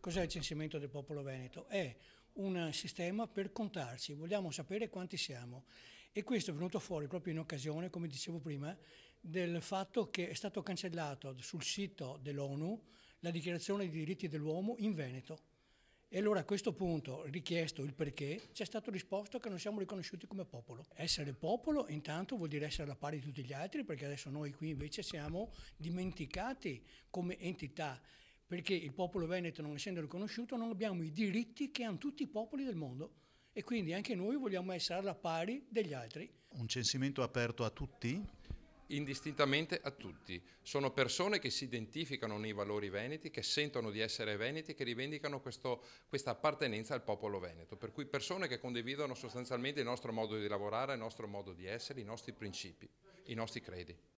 Cos'è il censimento del popolo veneto? È un sistema per contarci, vogliamo sapere quanti siamo. E questo è venuto fuori proprio in occasione, come dicevo prima, del fatto che è stato cancellato sul sito dell'ONU la dichiarazione dei diritti dell'uomo in Veneto. E allora a questo punto, richiesto il perché, ci è stato risposto che non siamo riconosciuti come popolo. Essere popolo intanto vuol dire essere alla pari di tutti gli altri, perché adesso noi qui invece siamo dimenticati come entità perché il popolo veneto, non essendo riconosciuto, non abbiamo i diritti che hanno tutti i popoli del mondo e quindi anche noi vogliamo essere alla pari degli altri. Un censimento aperto a tutti? indistintamente a tutti. Sono persone che si identificano nei valori veneti, che sentono di essere veneti, che rivendicano questo, questa appartenenza al popolo veneto, per cui persone che condividono sostanzialmente il nostro modo di lavorare, il nostro modo di essere, i nostri principi, i nostri credi.